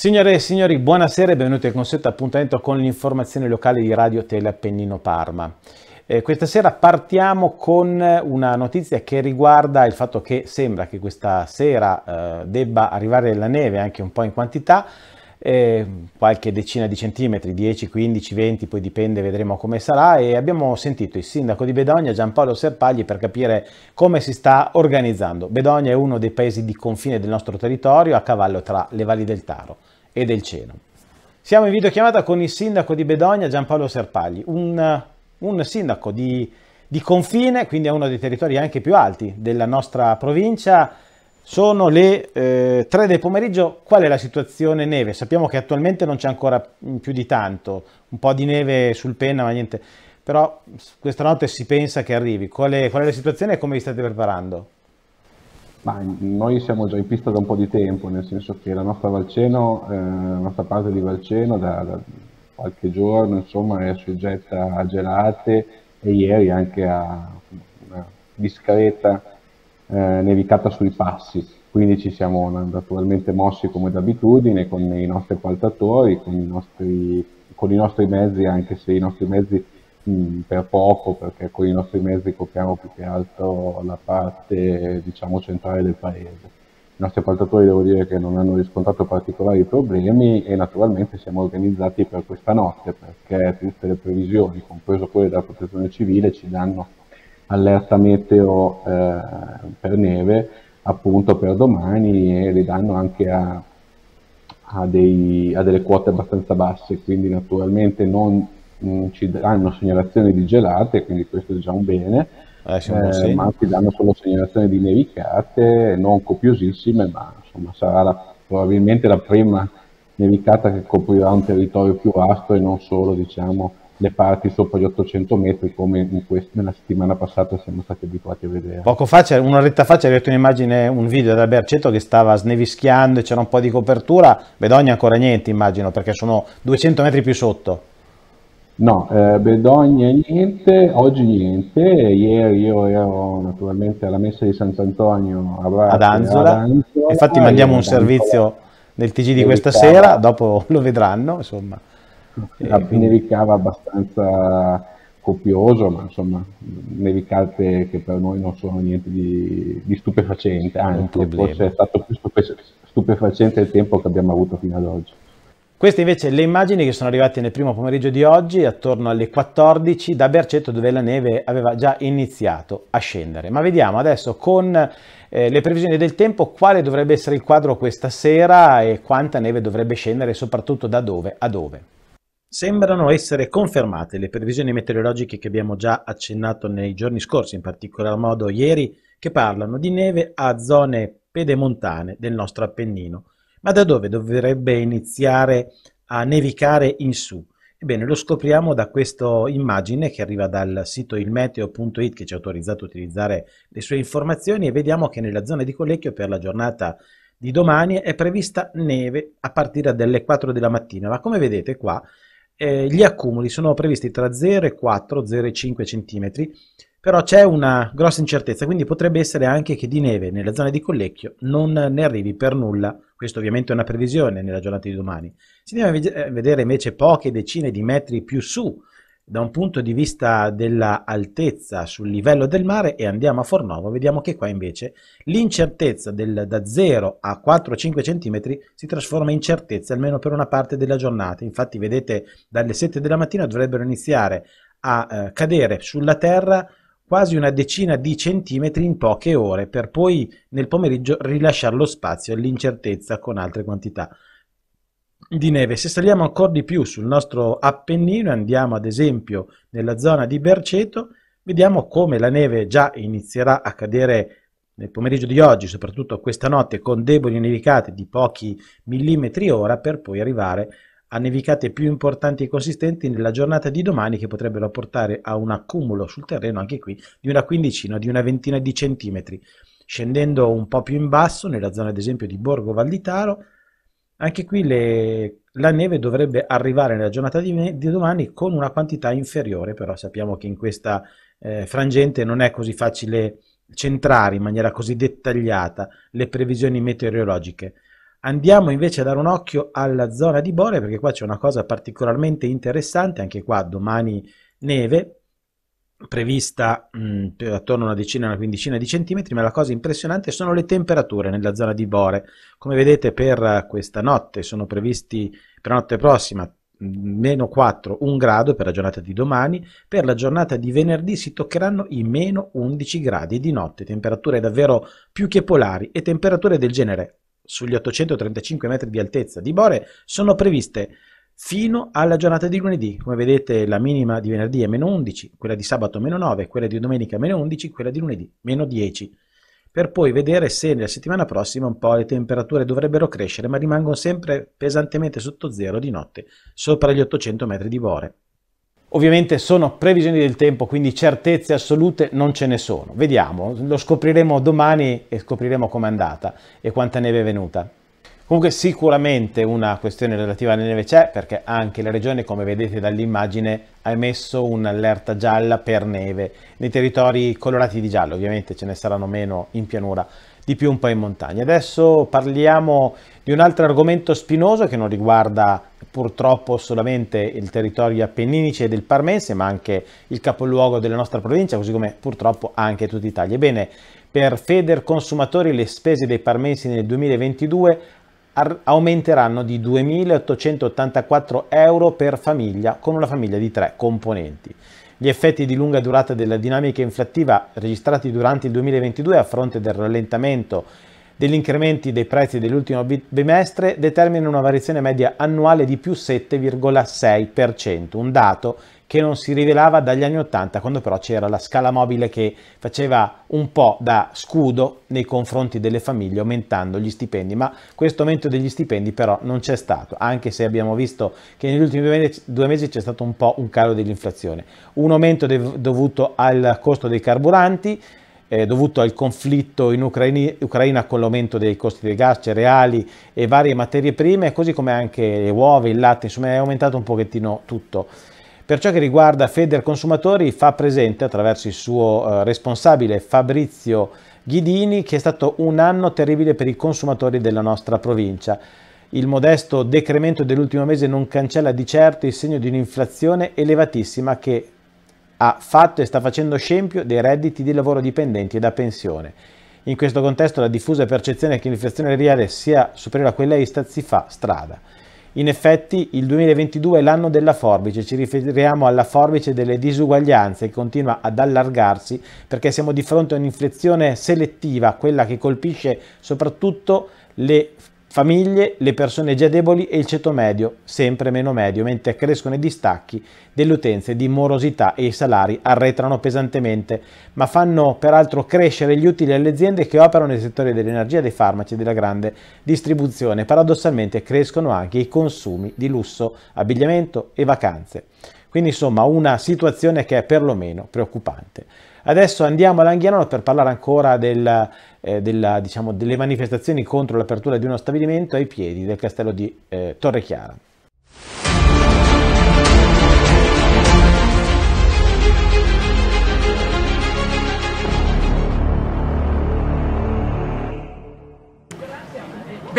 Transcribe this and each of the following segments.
Signore e signori, buonasera e benvenuti al consueto appuntamento con l'informazione locale di Radio Tele Appennino Parma. Eh, questa sera partiamo con una notizia che riguarda il fatto che sembra che questa sera eh, debba arrivare la neve anche un po' in quantità, eh, qualche decina di centimetri, 10, 15, 20, poi dipende, vedremo come sarà e abbiamo sentito il sindaco di Bedogna Giampaolo Serpagli per capire come si sta organizzando. Bedogna è uno dei paesi di confine del nostro territorio a cavallo tra le valli del Taro e del Ceno. Siamo in videochiamata con il sindaco di Bedogna, Giampaolo Serpagli, un, un sindaco di, di confine, quindi è uno dei territori anche più alti della nostra provincia. Sono le eh, 3 del pomeriggio, qual è la situazione neve? Sappiamo che attualmente non c'è ancora più di tanto, un po' di neve sul penna, ma niente. Però questa notte si pensa che arrivi. Qual è, qual è la situazione e come vi state preparando? Ma noi siamo già in pista da un po' di tempo, nel senso che la nostra Valceno, eh, la nostra parte di Valceno da, da qualche giorno insomma, è soggetta a gelate e ieri anche a una discreta eh, nevicata sui passi. Quindi ci siamo naturalmente mossi come d'abitudine con i nostri appaltatori, con, con i nostri mezzi, anche se i nostri mezzi Mm, per poco perché con i nostri mezzi copriamo più che altro la parte diciamo, centrale del paese. I nostri appaltatori devo dire che non hanno riscontrato particolari problemi e naturalmente siamo organizzati per questa notte perché tutte le previsioni, compreso quelle della protezione civile, ci danno allerta meteo eh, per neve appunto per domani e le danno anche a, a, dei, a delle quote abbastanza basse, quindi naturalmente non mh, mm, ci danno segnalazioni di gelate, quindi questo è già un bene, eh, eh ma ci danno solo segnalazioni di nevicate, non copiosissime, ma insomma sarà la, probabilmente la prima nevicata che coprirà un territorio più vasto e non solo diciamo, le parti sopra gli 800 metri come quest- nella settimana passata siamo stati abituati a vedere. Poco fa, un'oretta fa, c'è detto un'immagine, un video da Berceto che stava snevischiando e c'era un po' di copertura, Bedogna ancora niente immagino perché sono 200 metri più sotto. No, eh, Bedogna niente, oggi niente, ieri io ero naturalmente alla messa di Sant'Antonio a Brate, ad Anzola, infatti mandiamo un servizio nel TG di questa sera, dopo lo vedranno insomma. Eh, ricava abbastanza copioso, ma insomma nevicate che per noi non sono niente di, di stupefacente, anzi forse è stato più stupefacente il tempo che abbiamo avuto fino ad oggi. Queste invece le immagini che sono arrivate nel primo pomeriggio di oggi, attorno alle 14, da Berceto dove la neve aveva già iniziato a scendere. Ma vediamo adesso con eh, le previsioni del tempo quale dovrebbe essere il quadro questa sera e quanta neve dovrebbe scendere e soprattutto da dove a dove. Sembrano essere confermate le previsioni meteorologiche che abbiamo già accennato nei giorni scorsi, in particolar modo ieri, che parlano di neve a zone pedemontane del nostro Appennino ma da dove dovrebbe iniziare a nevicare in su? Ebbene, lo scopriamo da questa immagine che arriva dal sito ilmeteo.it che ci ha autorizzato a utilizzare le sue informazioni e vediamo che nella zona di Colecchio per la giornata di domani è prevista neve a partire dalle 4 della mattina, ma come vedete qua eh, gli accumuli sono previsti tra 0,4 e 0,5 cm però c'è una grossa incertezza, quindi potrebbe essere anche che di neve nella zona di Collecchio non ne arrivi per nulla, questo ovviamente è una previsione nella giornata di domani. Si deve eh, vedere invece poche decine di metri più su, da un punto di vista dell'altezza sul livello del mare e andiamo a Fornovo, vediamo che qua invece l'incertezza del, da 0 a 4-5 cm si trasforma in certezza almeno per una parte della giornata, infatti vedete dalle 7 della mattina dovrebbero iniziare a eh, cadere sulla terra quasi una decina di centimetri in poche ore, per poi nel pomeriggio rilasciare lo spazio all'incertezza con altre quantità di neve. Se saliamo ancora di più sul nostro Appennino, andiamo ad esempio nella zona di Berceto, vediamo come la neve già inizierà a cadere nel pomeriggio di oggi, soprattutto questa notte, con deboli nevicate di pochi millimetri ora, per poi arrivare a nevicate più importanti e consistenti nella giornata di domani che potrebbero portare a un accumulo sul terreno anche qui di una quindicina, di una ventina di centimetri. Scendendo un po' più in basso, nella zona ad esempio di Borgo Vallitaro, anche qui le, la neve dovrebbe arrivare nella giornata di, di, domani con una quantità inferiore, però sappiamo che in questa eh, frangente non è così facile centrare in maniera così dettagliata le previsioni meteorologiche. Andiamo invece a dare un occhio alla zona di Bore perché qua c'è una cosa particolarmente interessante, anche qua domani neve, prevista mh, mm, attorno a una decina, una quindicina di centimetri, ma la cosa impressionante sono le temperature nella zona di Bore. Come vedete per questa notte sono previsti, per la notte prossima, mm, meno 4, 1 grado per la giornata di domani, per la giornata di venerdì si toccheranno i meno 11 gradi di notte, temperature davvero più che polari e temperature del genere sugli 835 metri di altezza di Bore sono previste fino alla giornata di lunedì. Come vedete la minima di venerdì è meno 11, quella di sabato meno 9, quella di domenica meno 11, quella di lunedì meno 10, per poi vedere se nella settimana prossima un po' le temperature dovrebbero crescere, ma rimangono sempre pesantemente sotto zero di notte, sopra gli 800 metri di Bore. Ovviamente sono previsioni del tempo, quindi certezze assolute non ce ne sono. Vediamo, lo scopriremo domani e scopriremo com'è andata e quanta neve è venuta. Comunque sicuramente una questione relativa alla neve c'è perché anche la regione, come vedete dall'immagine, ha emesso un'allerta gialla per neve. Nei territori colorati di giallo ovviamente ce ne saranno meno in pianura, di più un po' in montagna. Adesso parliamo di un altro argomento spinoso che non riguarda purtroppo solamente il territorio appenninice del Parmense, ma anche il capoluogo della nostra provincia, così come purtroppo anche tutta Italia. Ebbene, per Feder Consumatori le spese dei parmensi nel 2022 aumenteranno di 2.884 euro per famiglia con una famiglia di tre componenti. Gli effetti di lunga durata della dinamica inflattiva registrati durante il 2022 a fronte del rallentamento degli incrementi dei prezzi dell'ultimo bimestre determina una variazione media annuale di più 7,6%, un dato che non si rivelava dagli anni 80 quando però c'era la scala mobile che faceva un po' da scudo nei confronti delle famiglie aumentando gli stipendi, ma questo aumento degli stipendi però non c'è stato, anche se abbiamo visto che negli ultimi due mesi c'è stato un po' un calo dell'inflazione, un aumento dovuto al costo dei carburanti, eh, dovuto al conflitto in Ucraina, Ucraina con l'aumento dei costi del gas, cereali e varie materie prime, così come anche le uova, il latte, insomma è aumentato un pochettino tutto. Per ciò che riguarda Feder Consumatori fa presente attraverso il suo eh, responsabile Fabrizio Ghidini che è stato un anno terribile per i consumatori della nostra provincia. Il modesto decremento dell'ultimo mese non cancella di certo il segno di un'inflazione elevatissima che ha fatto e sta facendo scempio dei redditi di lavoro dipendenti e da pensione. In questo contesto la diffusa percezione che l'inflazione reale sia superiore a quella Istat si fa strada. In effetti il 2022 è l'anno della forbice, ci riferiamo alla forbice delle disuguaglianze che continua ad allargarsi perché siamo di fronte a un'inflazione selettiva, quella che colpisce soprattutto le famiglie, le persone già deboli e il ceto medio, sempre meno medio, mentre crescono i distacchi delle utenze di morosità e i salari arretrano pesantemente, ma fanno peraltro crescere gli utili alle aziende che operano nel settore dell'energia, dei farmaci e della grande distribuzione. Paradossalmente crescono anche i consumi di lusso, abbigliamento e vacanze. Quindi insomma una situazione che è perlomeno preoccupante. Adesso andiamo all'Anghiano per parlare ancora del, eh, della, diciamo, delle manifestazioni contro l'apertura di uno stabilimento ai piedi del castello di eh, Torre Chiara.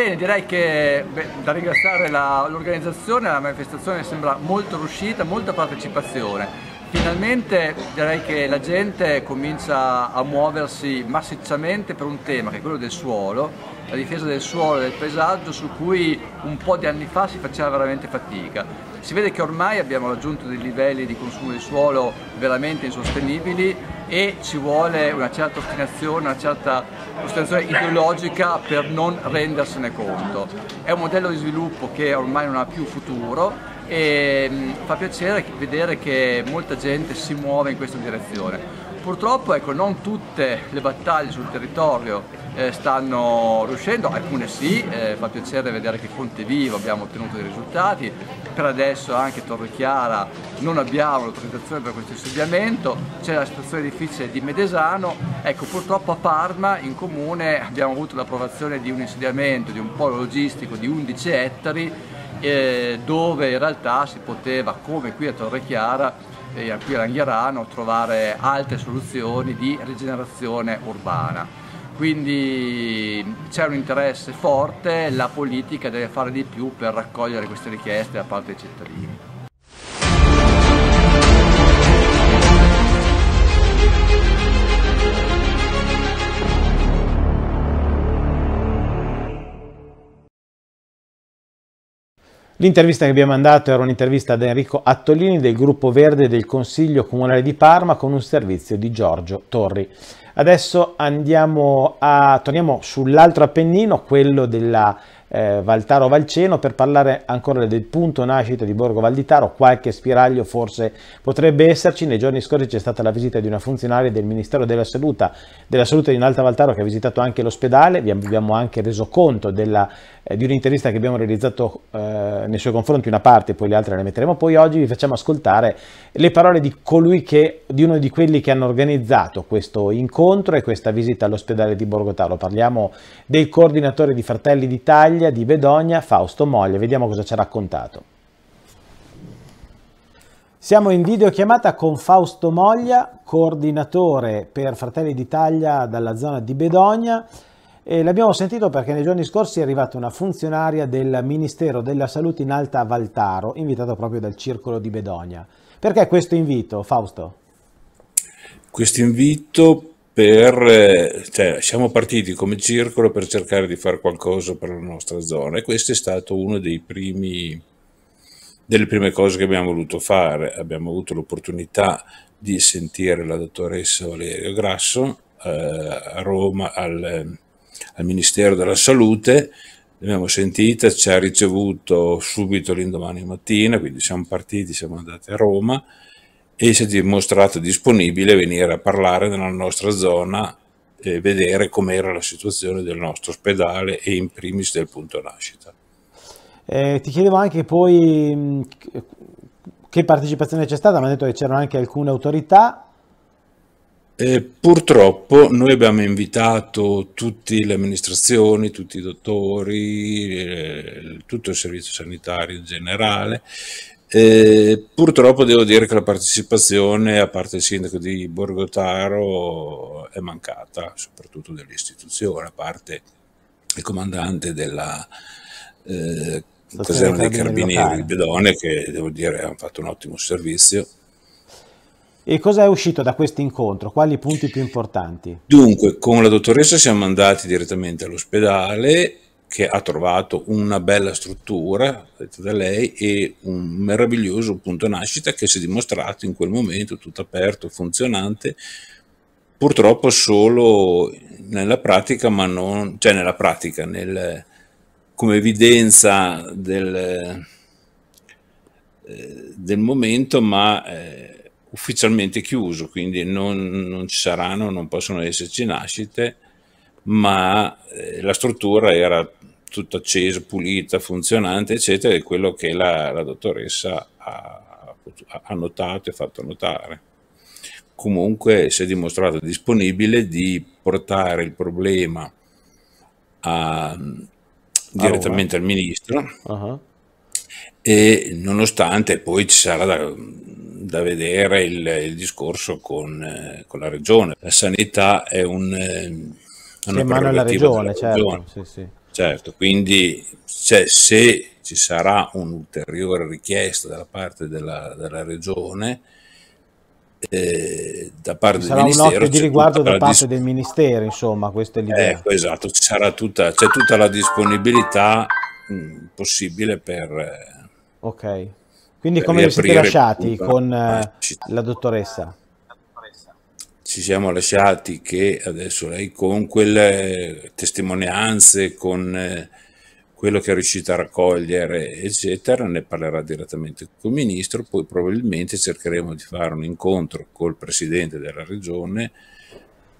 Bene, direi che beh, da ringraziare l'organizzazione, la, la manifestazione sembra molto riuscita, molta partecipazione. Finalmente direi che la gente comincia a muoversi massicciamente per un tema che è quello del suolo, la difesa del suolo e del paesaggio su cui un po' di anni fa si faceva veramente fatica. Si vede che ormai abbiamo raggiunto dei livelli di consumo di suolo veramente insostenibili e ci vuole una certa ostinazione, una certa ostinazione ideologica per non rendersene conto. È un modello di sviluppo che ormai non ha più futuro e mm, fa piacere vedere che molta gente si muove in questa direzione. Purtroppo ecco, non tutte le battaglie sul territorio eh, stanno riuscendo, alcune sì, eh, fa piacere vedere che Vivo abbiamo ottenuto dei risultati, per adesso anche Torre Chiara non abbiamo l'autorizzazione per questo insediamento, c'è la situazione difficile di Medesano, ecco purtroppo a Parma in comune abbiamo avuto l'approvazione di un insediamento, di un polo logistico di 11 ettari eh, dove in realtà si poteva, come qui a Torre Chiara, eh, qui a all'Anghiarano trovare altre soluzioni di rigenerazione urbana quindi c'è un interesse forte, la politica deve fare di più per raccogliere queste richieste da parte dei cittadini. L'intervista che abbiamo mandato era un'intervista ad Enrico Attolini del gruppo verde del Consiglio Comunale di Parma con un servizio di Giorgio Torri. Adesso a, torniamo sull'altro Appennino, quello della eh, Valtaro Valceno per parlare ancora del punto nascita di Borgo Valditaro, qualche spiraglio forse potrebbe esserci, nei giorni scorsi c'è stata la visita di una funzionaria del Ministero della Salute, della Salute in Alta Valtaro che ha visitato anche l'ospedale, vi abbiamo anche reso conto della, eh, di un'intervista che abbiamo realizzato eh, nei suoi confronti, una parte poi le altre le metteremo poi oggi, vi facciamo ascoltare le parole di colui che, di uno di quelli che hanno organizzato questo incontro e questa visita all'ospedale di Borgotaro, parliamo del coordinatore di Fratelli d'Italia, Moglia di Vedogna, Fausto Moglia. Vediamo cosa ci ha raccontato. Siamo in videochiamata con Fausto Moglia, coordinatore per Fratelli d'Italia dalla zona di Bedogna. E l'abbiamo sentito perché nei giorni scorsi è arrivata una funzionaria del Ministero della Salute in Alta Valtaro, invitata proprio dal Circolo di Bedogna. Perché questo invito, Fausto? Questo invito per, eh, cioè, siamo partiti come circolo per cercare di fare qualcosa per la nostra zona e questo è stato uno dei primi delle prime cose che abbiamo voluto fare. Abbiamo avuto l'opportunità di sentire la dottoressa Valerio Grasso eh, a Roma al, al, Ministero della Salute. L'abbiamo sentita, ci ha ricevuto subito l'indomani mattina, quindi siamo partiti, siamo andati a Roma e si è dimostrato disponibile a venire a parlare nella nostra zona e vedere com'era la situazione del nostro ospedale e in primis del punto nascita. Eh, ti chiedevo anche poi mm, che partecipazione c'è stata, mi ha detto che c'erano anche alcune autorità. Eh, purtroppo noi abbiamo invitato tutte le amministrazioni, tutti i dottori, eh, tutto il servizio sanitario in generale eh, purtroppo devo dire che la partecipazione, a parte il sindaco di Borgotaro, è mancata, soprattutto dell'istituzione, a parte il comandante della eh, caserma dei Carabinieri di Bedone, che devo dire ha fatto un ottimo servizio. E cosa è uscito da questo incontro? Quali punti più importanti? Dunque, con la dottoressa siamo andati direttamente all'ospedale che ha trovato una bella struttura, detto da lei, e un meraviglioso punto nascita che si è dimostrato in quel momento tutto aperto, funzionante, purtroppo solo nella pratica, ma non, cioè nella pratica, nel, come evidenza del, eh, del momento, ma eh, ufficialmente chiuso, quindi non, non ci saranno, non possono esserci nascite ma eh, la struttura era tutto acceso, pulita, funzionante, eccetera, è quello che la, la dottoressa ha, ha, notato e fatto notare. Comunque si è dimostrato disponibile di portare il problema a, direttamente al ministro uh-huh. e nonostante poi ci sarà da, da vedere il, il discorso con, eh, con, la regione. La sanità è un... Eh, una sì, mano alla regione, certo. Sì, sì Certo, quindi cioè, se ci sarà un'ulteriore richiesta da parte della, della regione, eh, da parte ci del sarà ministero. occhio di riguardo da parte del ministero, insomma, questa è l'idea. Ecco, esatto, ci sarà tutta, c'è tutta la disponibilità mh, mm, possibile per... Eh, ok, quindi per come vi siete lasciati con eh, la dottoressa? ci siamo lasciati che adesso lei con quelle testimonianze, con eh, quello che è riuscita a raccogliere, eccetera, ne parlerà direttamente col ministro, poi probabilmente cercheremo di fare un incontro col presidente della regione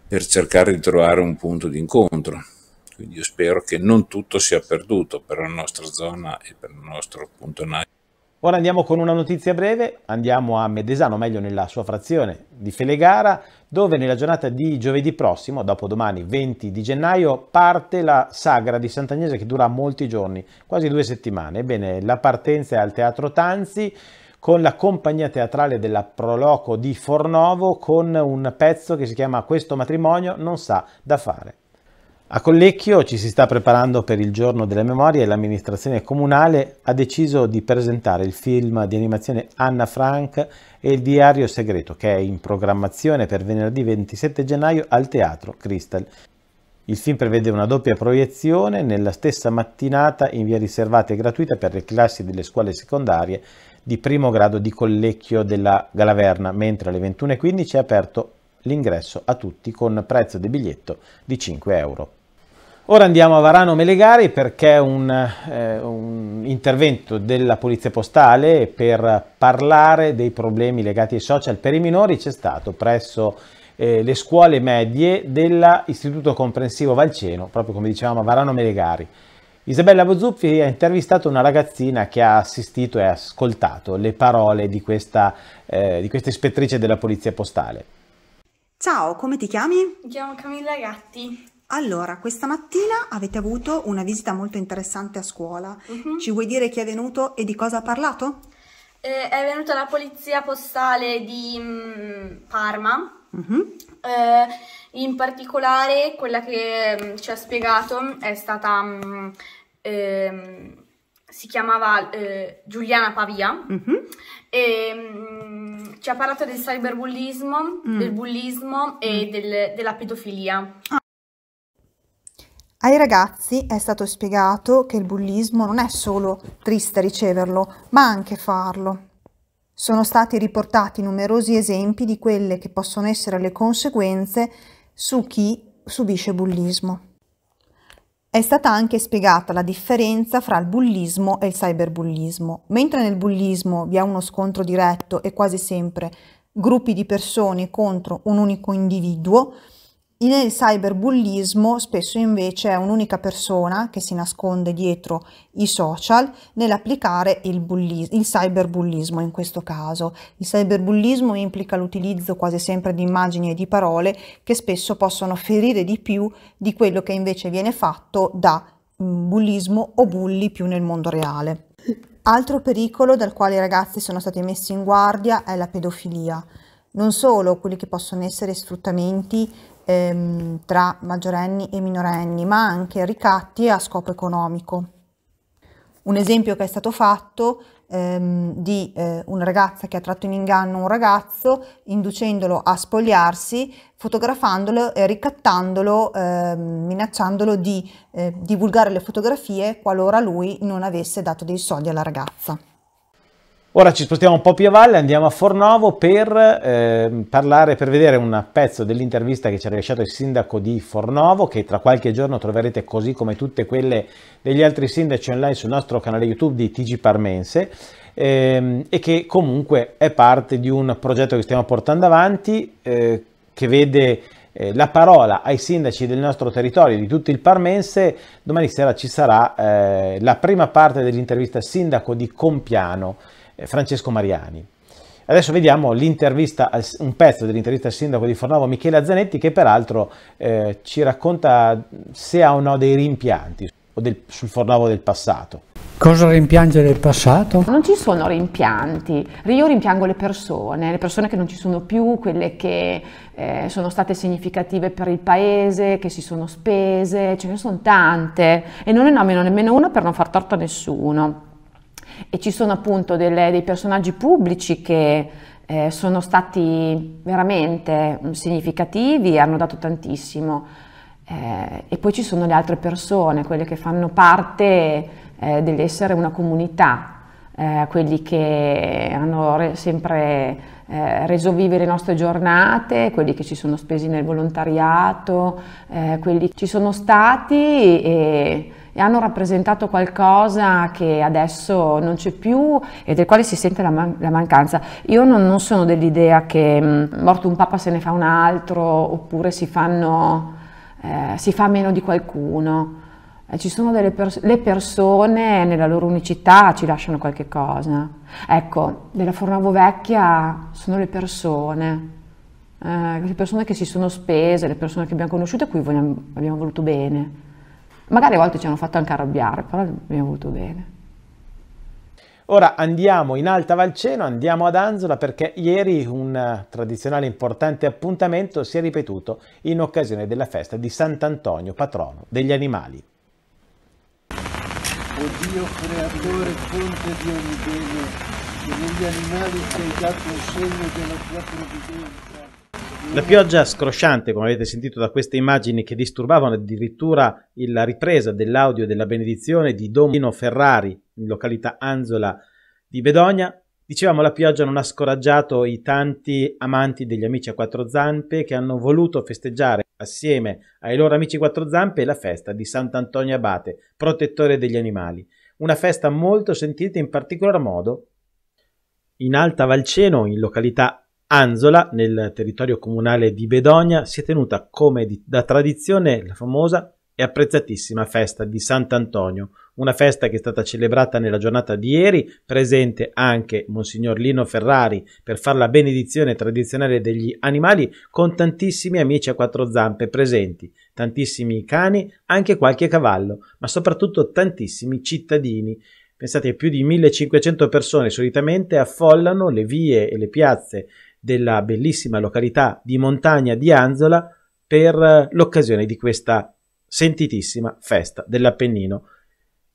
per cercare di trovare un punto di incontro. Quindi io spero che non tutto sia perduto per la nostra zona e per il nostro punto nascita. Ora andiamo con una notizia breve, andiamo a Medesano, meglio nella sua frazione di Felegara, dove nella giornata di giovedì prossimo, dopodomani 20 di gennaio, parte la sagra di Sant'Agnese che dura molti giorni, quasi due settimane. Ebbene, la partenza è al Teatro Tanzi con la compagnia teatrale della Proloco di Fornovo con un pezzo che si chiama Questo matrimonio non sa da fare. A Collecchio ci si sta preparando per il giorno della memoria e l'amministrazione comunale ha deciso di presentare il film di animazione Anna Frank e il diario segreto che è in programmazione per venerdì 27 gennaio al Teatro Crystal. Il film prevede una doppia proiezione nella stessa mattinata in via riservata e gratuita per le classi delle scuole secondarie di primo grado di Collecchio della Galaverna, mentre alle 21.15 è aperto l'ingresso a tutti con prezzo di biglietto di 5 euro. Ora andiamo a Varano Melegari perché un, eh, un, intervento della Polizia Postale per parlare dei problemi legati ai social per i minori c'è stato presso eh, le scuole medie dell'Istituto Comprensivo Valceno, proprio come dicevamo a Varano Melegari. Isabella Bozzuffi ha intervistato una ragazzina che ha assistito e ascoltato le parole di questa, eh, di questa ispettrice della Polizia Postale. Ciao, come ti chiami? Mi chiamo Camilla Gatti. Allora, questa mattina avete avuto una visita molto interessante a scuola. Uh mhm. -huh. Ci vuoi dire chi è venuto e di cosa ha parlato? Eh, è venuta la polizia postale di mh, mm, Parma. Uh mhm. -huh. eh, in particolare quella che mh, mm, ci ha spiegato è stata... Mh, mm, eh, si chiamava eh, Giuliana Pavia uh mhm. -huh. e ci ha parlato del cyberbullismo, del bullismo e del, della pedofilia. Ah. Ai ragazzi è stato spiegato che il bullismo non è solo triste riceverlo, ma anche farlo. Sono stati riportati numerosi esempi di quelle che possono essere le conseguenze su chi subisce bullismo. È stata anche spiegata la differenza fra il bullismo e il cyberbullismo. Mentre nel bullismo vi è uno scontro diretto e quasi sempre gruppi di persone contro un unico individuo, nel cyberbullismo spesso invece è un'unica persona che si nasconde dietro i social nell'applicare il, il cyberbullismo in questo caso. Il cyberbullismo implica l'utilizzo quasi sempre di immagini e di parole che spesso possono ferire di più di quello che invece viene fatto da mm, bullismo o bulli più nel mondo reale. Altro pericolo dal quale i ragazzi sono stati messi in guardia è la pedofilia non solo quelli che possono essere sfruttamenti ehm, tra maggiorenni e minorenni, ma anche ricatti a scopo economico. Un esempio che è stato fatto ehm, di eh, una ragazza che ha tratto in inganno un ragazzo inducendolo a spogliarsi, fotografandolo e ricattandolo, ehm, minacciandolo di eh, divulgare le fotografie qualora lui non avesse dato dei soldi alla ragazza. Ora ci spostiamo un po' più a valle, andiamo a Fornovo per, eh, parlare, per vedere un pezzo dell'intervista che ci ha rilasciato il sindaco di Fornovo, che tra qualche giorno troverete così come tutte quelle degli altri sindaci online sul nostro canale YouTube di TG Parmense ehm, e che comunque è parte di un progetto che stiamo portando avanti eh, che vede eh, la parola ai sindaci del nostro territorio, di tutto il Parmense. Domani sera ci sarà eh, la prima parte dell'intervista sindaco di Compiano. Eh, Francesco Mariani. Adesso vediamo un pezzo dell'intervista al sindaco di Fornovo Michele Azzanetti, che peraltro eh, ci racconta se ha o no dei rimpianti del, sul Fornovo del passato. Cosa rimpiange del passato? Non ci sono rimpianti, io rimpiango le persone, le persone che non ci sono più, quelle che eh, sono state significative per il paese, che si sono spese, ce ne sono tante e non ne nomino nemmeno una per non far torto a nessuno e ci sono appunto delle, dei personaggi pubblici che eh, sono stati veramente mm, significativi e hanno dato tantissimo. Eh, e poi ci sono le altre persone, quelle che fanno parte eh, dell'essere una comunità, eh, quelli che hanno re, sempre eh, reso vive le nostre giornate, quelli che ci sono spesi nel volontariato, eh, quelli che ci sono stati e e hanno rappresentato qualcosa che adesso non c'è più e del quale si sente la, man la mancanza. Io non, non sono dell'idea che mh, mm, morto un papa se ne fa un altro oppure si, fanno, eh, si fa meno di qualcuno. Eh, ci sono delle pers le persone nella loro unicità ci lasciano qualche cosa. Ecco, della Fornavo Vecchia sono le persone. Eh, le persone che si sono spese, le persone che abbiamo conosciuto e a cui vogliamo, abbiamo voluto bene. Magari a volte ci hanno fatto anche arrabbiare, però abbiamo avuto bene. Ora andiamo in Alta Valceno, andiamo ad Anzola perché ieri un tradizionale importante appuntamento si è ripetuto in occasione della festa di Sant'Antonio, patrono degli animali. O Dio creatore, fonte di ogni bene, che negli animali sei dato il segno della tua provvidenza. La pioggia scrosciante, come avete sentito da queste immagini, che disturbavano addirittura la ripresa dell'audio della benedizione di Domino Ferrari in località Anzola di Bedogna, dicevamo la pioggia non ha scoraggiato i tanti amanti degli amici a quattro zampe che hanno voluto festeggiare assieme ai loro amici quattro zampe la festa di Sant'Antonio Abate, protettore degli animali. Una festa molto sentita in particolar modo in Alta Valceno, in località Anzola, nel territorio comunale di Bedogna, si è tenuta come di, da tradizione la famosa e apprezzatissima festa di Sant'Antonio, una festa che è stata celebrata nella giornata di ieri, presente anche Monsignor Lino Ferrari per fare la benedizione tradizionale degli animali con tantissimi amici a quattro zampe presenti, tantissimi cani, anche qualche cavallo, ma soprattutto tantissimi cittadini. Pensate, più di 1500 persone solitamente affollano le vie e le piazze della bellissima località di montagna di Anzola per eh, l'occasione di questa sentitissima festa dell'Appennino.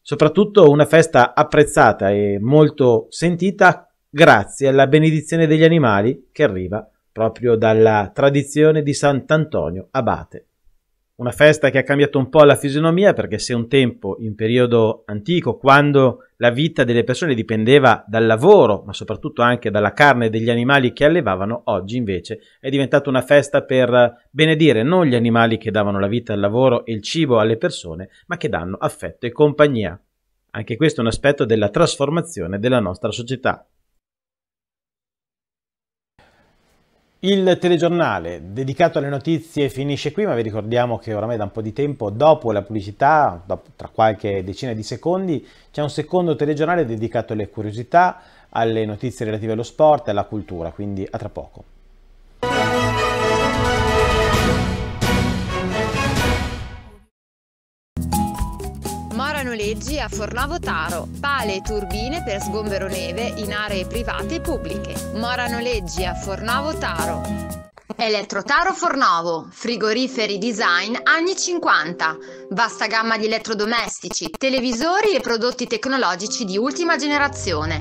Soprattutto una festa apprezzata e molto sentita grazie alla benedizione degli animali che arriva proprio dalla tradizione di Sant'Antonio Abate una festa che ha cambiato un po' la fisionomia perché se un tempo, in periodo antico, quando la vita delle persone dipendeva dal lavoro, ma soprattutto anche dalla carne degli animali che allevavano, oggi invece è diventata una festa per benedire non gli animali che davano la vita al lavoro e il cibo alle persone, ma che danno affetto e compagnia. Anche questo è un aspetto della trasformazione della nostra società. Il telegiornale dedicato alle notizie finisce qui, ma vi ricordiamo che oramai da un po' di tempo, dopo la pubblicità, dopo, tra qualche decina di secondi, c'è un secondo telegiornale dedicato alle curiosità, alle notizie relative allo sport e alla cultura, quindi a tra poco. noleggi a Fornovo Taro, pale e turbine per sgombero neve in aree private e pubbliche. Mora noleggi a Fornovo Taro. Elettrotaro Fornovo, frigoriferi design anni 50, vasta gamma di elettrodomestici, televisori e prodotti tecnologici di ultima generazione.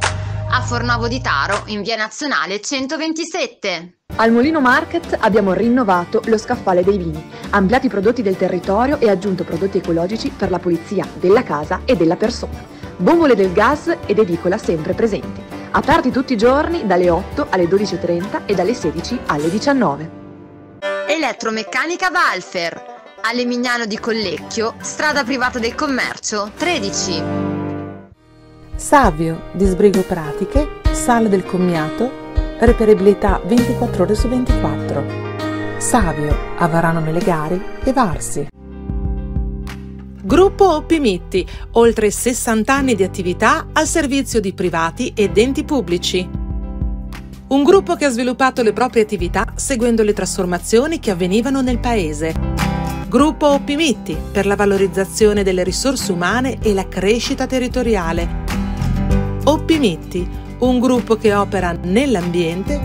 A Fornovo di Taro, in via nazionale 127. Al Molino Market abbiamo rinnovato lo scaffale dei vini, ampliato i prodotti del territorio e aggiunto prodotti ecologici per la pulizia della casa e della persona. Bombole del gas ed edicola sempre presenti. Aperti tutti i giorni dalle 8 alle 12.30 e dalle 16 alle 19. Elettromeccanica Valfer. All'Emignano di Collecchio, strada privata del commercio 13. Savio disbrigo Pratiche, Sale del Commiato reperibilità 24 ore su 24. Savio, Avarano Melegari e Varsi. Gruppo Oppimitti, oltre 60 anni di attività al servizio di privati ed enti pubblici. Un gruppo che ha sviluppato le proprie attività seguendo le trasformazioni che avvenivano nel paese. Gruppo Oppimitti per la valorizzazione delle risorse umane e la crescita territoriale. Oppimitti, un gruppo che opera nell'ambiente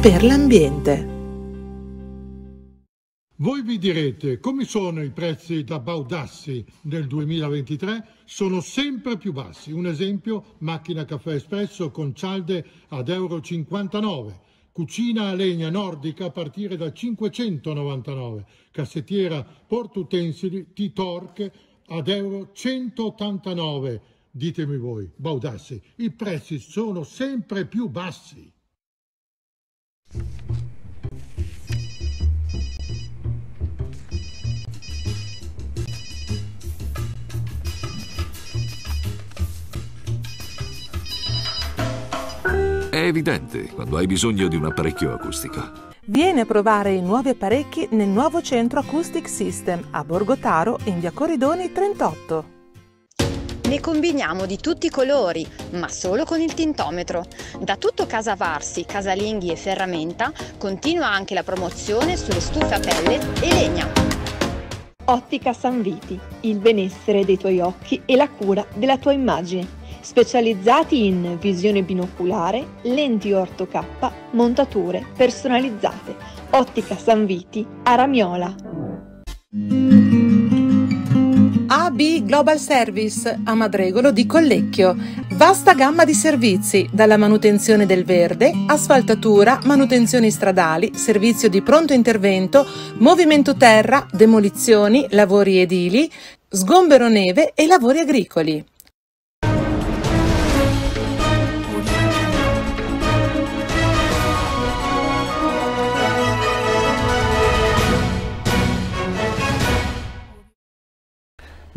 per l'ambiente. Voi vi direte come sono i prezzi da Baudassi nel 2023? Sono sempre più bassi. Un esempio, macchina caffè espresso con cialde ad euro 59 cucina a legna nordica a partire da 599, cassettiera portutensili T-Torque ad euro 189 Ditemi voi, Baudassi, i prezzi sono sempre più bassi. È evidente quando hai bisogno di un apparecchio acustico. Vieni a provare i nuovi apparecchi nel nuovo centro Acoustic System a Borgotaro in via Corridoni 38. Ne combiniamo di tutti i colori, ma solo con il tintometro. Da tutto Casa Varsi, Casalinghi e Ferramenta continua anche la promozione sulle stufe a pelle e legna. Ottica San Viti, il benessere dei tuoi occhi e la cura della tua immagine. Specializzati in visione binoculare, lenti orto k montature personalizzate. Ottica San Viti, Aramiola. AB Global Service a Madregolo di Collecchio. Vasta gamma di servizi, dalla manutenzione del verde, asfaltatura, manutenzioni stradali, servizio di pronto intervento, movimento terra, demolizioni, lavori edili, sgombero neve e lavori agricoli.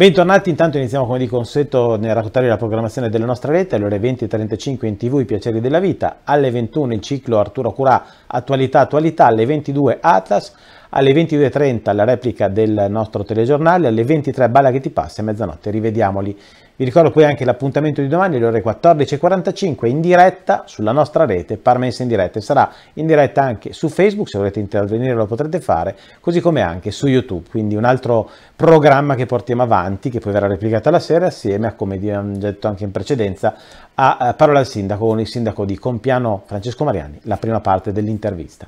Bentornati, intanto iniziamo come di consueto nel raccontare la programmazione della nostra rete, alle ore 20.35 in tv i piaceri della vita, alle 21 il ciclo Arturo Curà attualità attualità, alle 22 Atlas, alle 22.30 la replica del nostro telegiornale, alle 23 Balla che ti passa e mezzanotte rivediamoli. Vi ricordo poi anche l'appuntamento di domani alle ore 14.45 in diretta sulla nostra rete Parmense in diretta e sarà in diretta anche su Facebook, se volete intervenire lo potrete fare, così come anche su YouTube, quindi un altro programma che portiamo avanti che poi verrà replicato la sera assieme a, come abbiamo detto anche in precedenza, a Parola al Sindaco con il Sindaco di Compiano Francesco Mariani, la prima parte dell'intervista.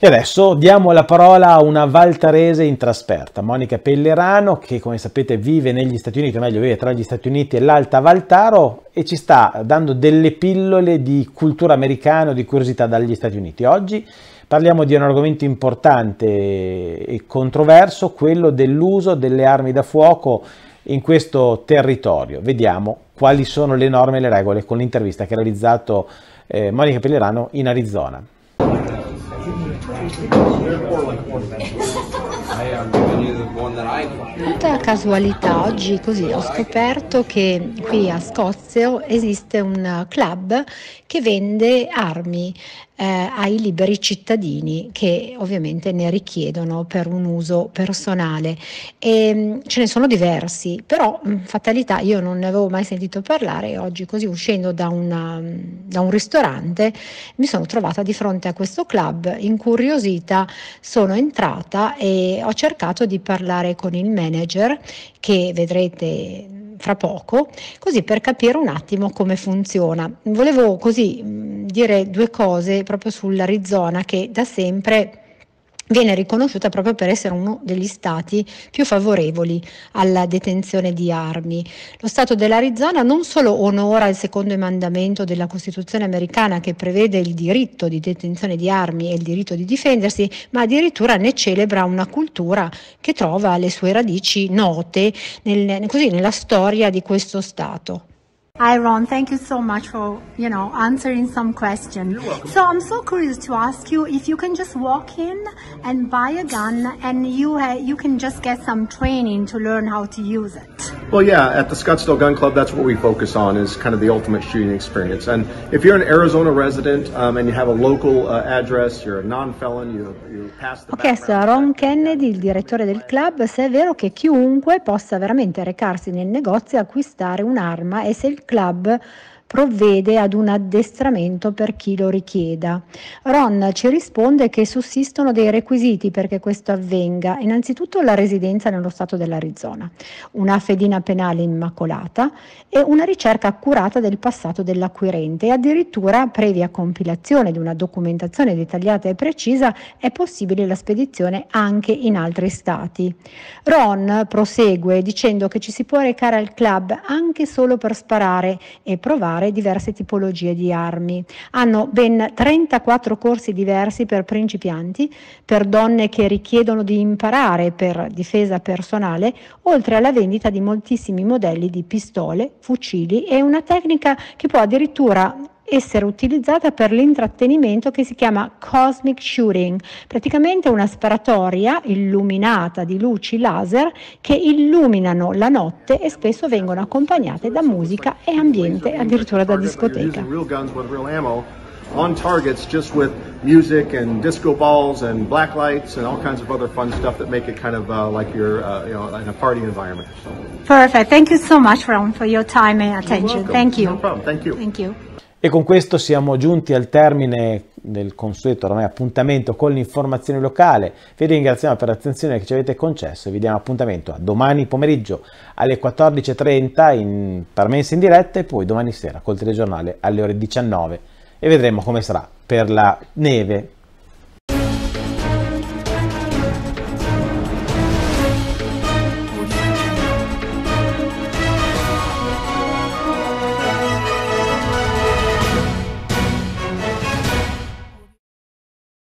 E adesso diamo la parola a una valtarese intrasperta, Monica Pellerano, che come sapete vive negli Stati Uniti, o meglio vive tra gli Stati Uniti e l'Alta Valtaro e ci sta dando delle pillole di cultura americana, di curiosità dagli Stati Uniti. Oggi parliamo di un argomento importante e controverso, quello dell'uso delle armi da fuoco in questo territorio. Vediamo quali sono le norme e le regole con l'intervista che ha realizzato eh, Monica Pellerano in Arizona. Tutta casualità, oggi così ho scoperto che qui a Scozia esiste un club che vende armi eh, ai liberi cittadini che ovviamente ne richiedono per un uso personale. E, mm, ce ne sono diversi, però mm, fatalità io non ne avevo mai sentito parlare e oggi così uscendo da, una, mm, da un ristorante mi sono trovata di fronte a questo club, incuriosita sono entrata e ho cercato di parlare con il manager che vedrete fra poco, così per capire un attimo come funziona. Volevo così dire due cose proprio sull'Arizona che da sempre viene riconosciuta proprio per essere uno degli stati più favorevoli alla detenzione di armi. Lo Stato dell'Arizona non solo onora il secondo emendamento della Costituzione americana che prevede il diritto di detenzione di armi e il diritto di difendersi, ma addirittura ne celebra una cultura che trova le sue radici note nel, così, nella storia di questo Stato. Hi, Ron. Thank you so much for, you know, answering some questions. You're welcome. So I'm so curious to ask you if you can just walk in and buy a gun and you uh, you can just get some training to learn how to use it. Well, yeah, at the Scottsdale Gun Club, that's what we focus on is kind of the ultimate shooting experience. And if you're an Arizona resident um, and you have a local uh, address, you're a non-felon, you, you pass the Ho chiesto a Ron Kennedy, il direttore del club, se è vero che chiunque possa veramente recarsi nel negozio e acquistare un'arma e se il club provvede ad un addestramento per chi lo richieda. Ron ci risponde che sussistono dei requisiti perché questo avvenga, innanzitutto la residenza nello Stato dell'Arizona, una fedina penale immacolata e una ricerca accurata del passato dell'acquirente e addirittura previa compilazione di una documentazione dettagliata e precisa è possibile la spedizione anche in altri stati. Ron prosegue dicendo che ci si può recare al club anche solo per sparare e provare sviluppare diverse tipologie di armi. Hanno ben 34 corsi diversi per principianti, per donne che richiedono di imparare per difesa personale, oltre alla vendita di moltissimi modelli di pistole, fucili e una tecnica che può addirittura essere utilizzata per l'intrattenimento che si chiama Cosmic Shooting, praticamente una sparatoria illuminata di luci laser che illuminano la notte e spesso vengono accompagnate da musica e ambiente, addirittura da discoteca. on targets just with music and disco balls and black lights and all kinds of other fun stuff that make it kind of uh, like you're uh, you know in a party environment. Perfect. Thank you so much, Ron, for your time and attention. Thank you. No problem. Thank you. Thank you. E con questo siamo giunti al termine del consueto ormai appuntamento con l'informazione locale. Vi ringraziamo per l'attenzione che ci avete concesso e vi diamo appuntamento a domani pomeriggio alle 14.30 in permessa in diretta e poi domani sera col telegiornale alle ore 19 e vedremo come sarà per la neve